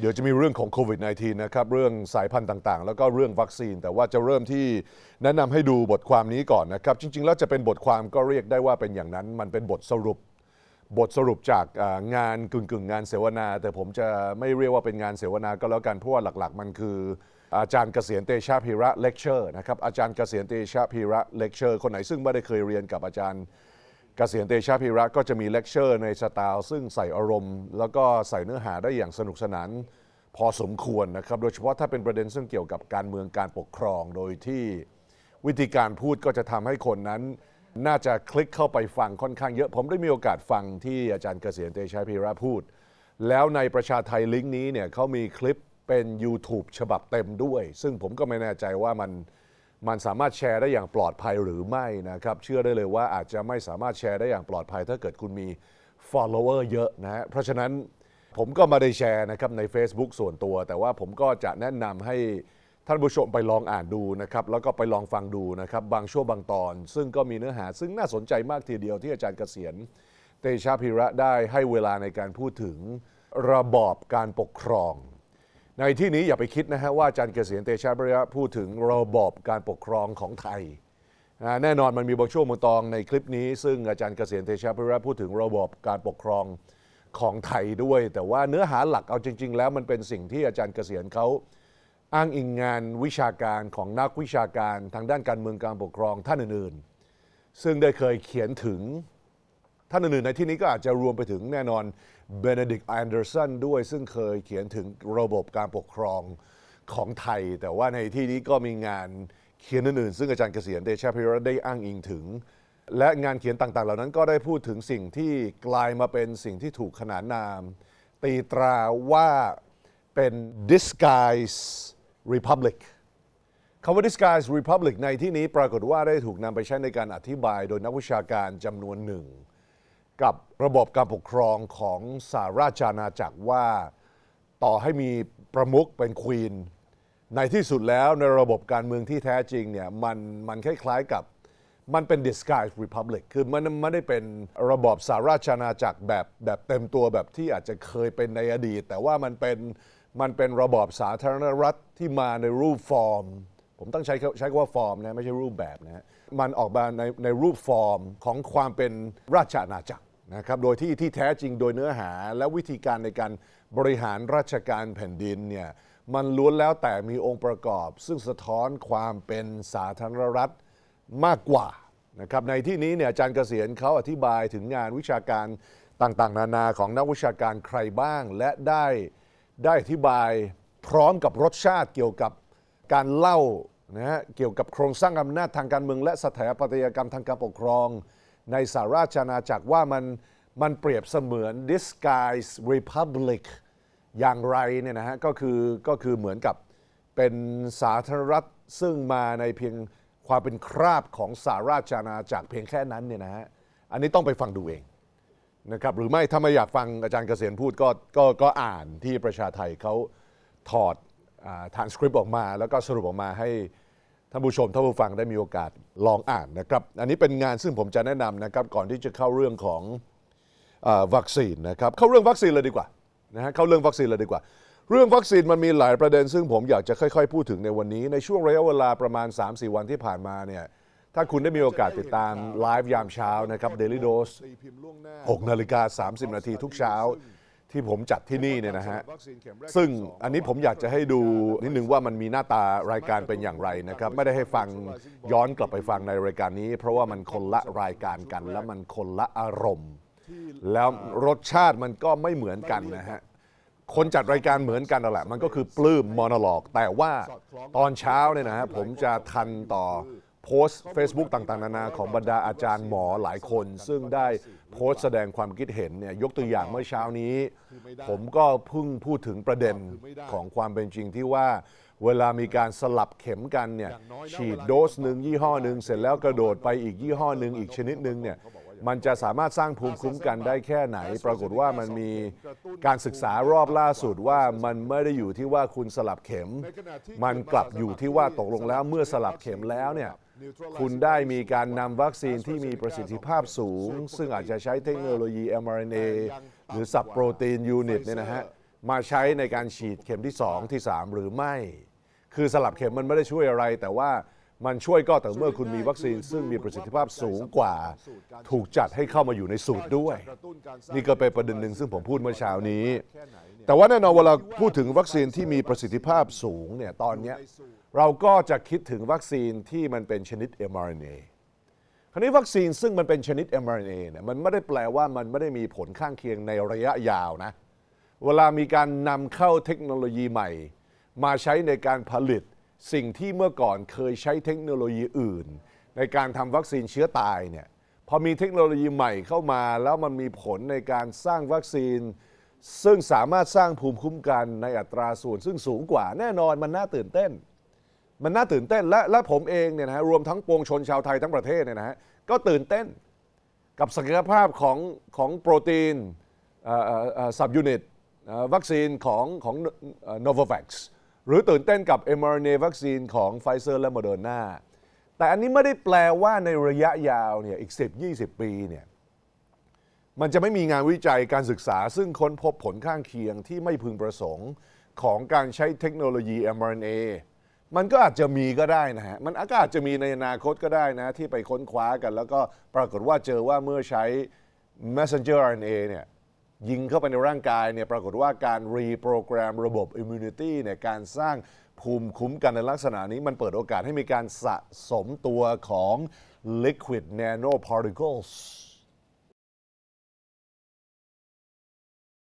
เดี๋ยวจะมีเรื่องของโควิด -19 นะครับเรื่องสายพันธุ์ต่างๆ แล้วก็เรื่องวัคซีน แต่ว่าจะเริ่มที่แนะนำให้ดูบทความนี้ก่อนนะครับ จริงๆแล้วจะเป็นบทความก็เรียกได้ว่าเป็นอย่างนั้นมันเป็นบทสรุป บทสรุปจากงานกึ่งๆงงานเสวนา แต่ผมจะไม่เรียกว่าเป็นงานเสวนาก็แล้วกันเพราะว่าหลักๆ มันคืออาจารย์เกษียณเตชะพีระเลคเชอร์นะครับอาจารย์เกษียณเตชะพีระเลคเชอร์ คนไหนซึ่งไม่ได้เคยเรียนกับอาจารย์กษียณเตชะพิระก็จะมีเลคเชอร์ในสไตล์ซึ่งใส่อารมณ์ แล้วก็ใส่เนื้อหาได้อย่างสนุกสนานพอสมควรนะครับ โดยเฉพาะถ้าเป็นประเด็นซึ่งเกี่ยวกับการเมืองการปกครองโดยที่วิธีการพูดก็จะทำให้คนนั้น น่าจะคลิกเข้าไปฟังค่อนข้างเยอะผมได้มีโอกาสฟังที่อาจารย์เกษียณเตชะพิระพูด แล้วในประชาไทยลิงก์นี้เนี่ยเขามีคลิปเป็น YouTube ฉบับเต็มด้วย ซึ่งผมก็ไม่แน่ใจว่ามันมันสามารถแชร์ได้อย่างปลอดภัยหรือไม่นะครับ เชื่อได้เลยว่าอาจจะไม่สามารถแชร์ได้อย่างปลอดภัย ถ้าเกิดคุณมี follower เยอะนะฮะเพราะฉะนั้นผมก็ไม่ได้แชร์นะครับใน Facebook ส่วนตัว แต่ว่าผมก็จะแนะนำให้ท่านผู้ชมไปลองอ่านดูนะครับแล้วก็ไปลองฟังดูนะครับ บางช่วงบางตอน ซึ่งก็มีเนื้อหาซึ่งน่าสนใจมากทีเดียวที่อาจารย์เกษียณเตชะพิระได้ให้เวลาในการพูดถึงระบอบการปกครองในที่นี้อย่าไปคิดนะฮะว่าอาจารย์เกษียณเตชะบริยะพูดถึงระบอบการปกครองของไทย แน่นอนมันมีบางช่วงบางตอนในคลิปนี้ซึ่งอาจารย์เกษียณเตชะบริยะพูดถึงระบอบการปกครองของไทยด้วย แต่ว่าเนื้อหาหลักเอาจริง ๆ แล้วมันเป็นสิ่งที่อาจารย์เกษียณเขาอ้างอิงงานวิชาการของนักวิชาการทางด้านการเมืองการปกครองท่านอื่นๆ ซึ่งได้เคยเขียนถึงท่านอื่นๆในที่นี้ก็อาจจะรวมไปถึงแน่นอนเบเนดิกแอนเดอร์สันด้วยซึ่งเคยเขียนถึงระบบการปกครองของไทย แต่ว่าในที่นี้ก็มีงานเขียนอื่นๆซึ่งอาจารย์เกษียณเดชาพิรัตได้อ้างอิงถึง และงานเขียนต่างๆ เหล่านั้นก็ได้พูดถึงสิ่งที่กลายมาเป็นสิ่งที่ถูกขนานนาม ตีตราว่าเป็น disguise republic คำว่า disguise republic ในที่นี้ปรากฏว่าได้ถูกนำไปใช้ในการอธิบายโดยนักวิชาการจำนวนหนึ่งกับระบบการปกครองของสาราชอาณาจักรว่าต่อให้มีประมุขเป็นควีน ในที่สุดแล้วในระบบการเมืองที่แท้จริงเนี่ยมันมันคล้ายๆกับมันเป็น disguise republic คือมันไม่ได้เป็นระบบสาราชอาณาจักรแบบ แบบเต็มตัวแบบที่อาจจะเคยเป็นในอดีต แต่ว่ามันเป็นมันเป็นระบบสาธารณรัฐที่มาในรูปฟอร์ม ผมต้องใช้ใช้คำว่าฟอร์มนะไม่ใช่รูปแบบนะมันออกมาในในรูปฟอร์มของความเป็นราชอาณาจักรนะครับโดยที่ที่แท้จริงโดยเนื้อหาและวิธีการในการบริหารราชการแผ่นดินเนี่ยมันล้วนแล้วแต่มีองค์ประกอบ ซึ่งสะท้อนความเป็นสาธารณรัฐมากกว่านะครับในที่นี้เนี่ยอาจารย์เกษียณเขาอธิบายถึงงานวิชาการต่างๆ นานาของนักวิชาการใครบ้าง และได้ได้อธิบายพร้อมกับรสชาติเกี่ยวกับการเล่านะฮะเกี่ยวกับโครงสร้างอำนาจทางการเมืองและสถาปัตยกรรมทางการปกครองในสหราชอาณาจักรว่ามันมันเปรียบเสมือน disguise republic อย่างไรเนี่ยนะฮะก็คือก็คือเหมือนกับเป็นสาธารณรัฐซึ่งมาในเพียงความเป็นคราบของสาราชอาณาจักรเพียงแค่นั้นเนี่ยนะฮะอันนี้ต้องไปฟังดูเองนะครับหรือไม่ถ้าไม่อยากฟังอาจารย์เกษียณพูดก็ก็ก็อ่านที่ประชาไทยเขาถอดทางสคริปต์ออกมา แล้วก็สรุปออกมาใหท่านผู้ชมท่านผู้ฟัง ได้มีโอกาสลองอ่านนะครับ อันนี้เป็นงานซึ่งผมจะแนะนำนะครับก่อนที่จะเข้าเรื่องของอวัคซีนนะครับ เข้าเรื่องวัคซีนเลยดีกว่านะฮะเข้าเรื่องวัคซีนเลยดีกว่า เรื่องวัคซีนมันมีหลายประเด็นซึ่งผมอยากจะค่อยๆ พูดถึงในวันนี้ ในช่วงระยะเวลาประมาณ 3-4 วันที่ผ่านมาเนี่ยถ้าคุณได้มีโอกาสติดตามไลฟ์ยามเช้านะครับเดลิโดส s e 6นาฬิกา30 นาทีทุกเช้าที่ผมจัดที่นี่เนี่ยนะฮะ ซึ่งอันนี้ผมอยากจะให้ดูนิดนึงว่ามันมีหน้าตารายการเป็นอย่างไรนะครับ ไม่ได้ให้ฟังย้อนกลับไปฟังในรายการนี้ เพราะว่ามันคนละรายการกัน และมันคนละอารมณ์ แล้วรสชาติมันก็ไม่เหมือนกันนะฮะ คนจัดรายการเหมือนกันนแหละ มันก็คือปลื้มมอนอลอก แต่ว่าตอนเช้าเนี่ยนะฮะผมจะทันต่อโพสต์ Facebook ต่าง ๆ นานา ของบรรดาอาจารย์หมอหลายคน ซึ่งได้โพสต์แสดงความคิดเห็นเนี่ยยกตัวอย่างเมื่อเช้านี้ ผมก็เพิ่งพูดถึงประเด็นของความเป็นจริงที่ว่าเวลามีการสลับเข็มกันเนี่ยฉีดโดสหนึ่งยี่ห้อหนึ่งเสร็จแล้วกระโดดไปอีกยี่ห้อหนึ่งอีกชนิดหนึ่งเนี่ยมันจะสามารถสร้างภูมิคุ้มกันได้แค่ไหน ปรากฏว่ามันมีการศึกษารอบล่าสุดว่ามันไม่ได้อยู่ที่ว่าคุณสลับเข็ม มันกลับอยู่ที่ว่าตกลงแล้วเมื่อสลับเข็มแล้วเนี่ยคุณได้มีการนำวัคซีนที่มีประสิทธิภาพสูง ซึ่งอาจจะใช้เทคโนโลยี mRNA หรือสับโปรตีนยูนิตเนี่ยนะฮะมาใช้ในการฉีดเข็มที่ 2 ที่ 3 หรือไม่ คือสลับเข็มมันไม่ได้ช่วยอะไรแต่ว่ามันช่วยก็แต่เมื่อคุณมีวัคซีนซึ่งมีประสิทธิภาพสูงกว่า ถูกจัดให้เข้ามาอยู่ในสูตรด้วย นี่ก็เป็นประเด็นหนึ่งซึ่งผมพูดเมื่อเช้านี้ แต่ว่าแน่นอนเวลาพูดถึงวัคซีนที่มีประสิทธิภาพสูงเนี่ยตอนนี้ เราก็จะคิดถึงวัคซีนที่มันเป็นชนิด mRNA คราวนี้วัคซีนซึ่งมันเป็นชนิด mRNA เนี่ยมันไม่ได้แปลว่ามันไม่ได้มีผลข้างเคียงในระยะยาวนะเวลามีการนำเข้าเทคโนโลยีใหม่ มาใช้ในการผลิตสิ่งที่เมื่อก่อนเคยใช้เทคโนโลยีอื่น ในการทำวัคซีนเชื้อตายเนี่ยพอมีเทคโนโลยีใหม่เข้ามา แล้วมันมีผลในการสร้างวัคซีน ซึ่งสามารถสร้างภูมิคุ้มกันในอัตราส่วน ซึ่งสูงกว่าแน่นอนมันน่าตื่นเต้น มันน่าตื่นเต้นและและผมเองเนี่ยนะฮะรวมทั้งปวงชนชาวไทยทั้งประเทศเนี่ยนะฮะก็ตื่นเต้นกับศักยภาพของของโปรตีนสับยูนิตวัคซีนของของโนเวอแว็กซ์หรือตื่นเต้นกับ mRNA วัคซีนของไฟเซอร์และโมเดอร์นาแต่อันนี้ไม่ได้แปลว่าในระยะยาวเนี่ยอีก 10-20 ปีเนี่ยมันจะไม่มีงานวิจัยการศึกษา ซึ่งค้นพบผลข้างเคียงที่ไม่พึงประสงค์ของการใช้เทคโนโลยี mRNA มันก็อาจจะมีก็ได้นะฮะ มันอาจจะมีในอนาคตก็ได้นะ ที่ไปค้นคว้ากันแล้วก็ปรากฏว่าเจอว่าเมื่อใช้ messenger RNA เนี่ยยิงเข้าไปในร่างกายเนี่ยปรากฏว่าการรีโปรแกรมระบบอิมมูเนตี้เนี่ยการสร้างภูมิคุ้มกันในลักษณะนี้มันเปิดโอกาสให้มีการสะสมตัวของ liquid nanoparticles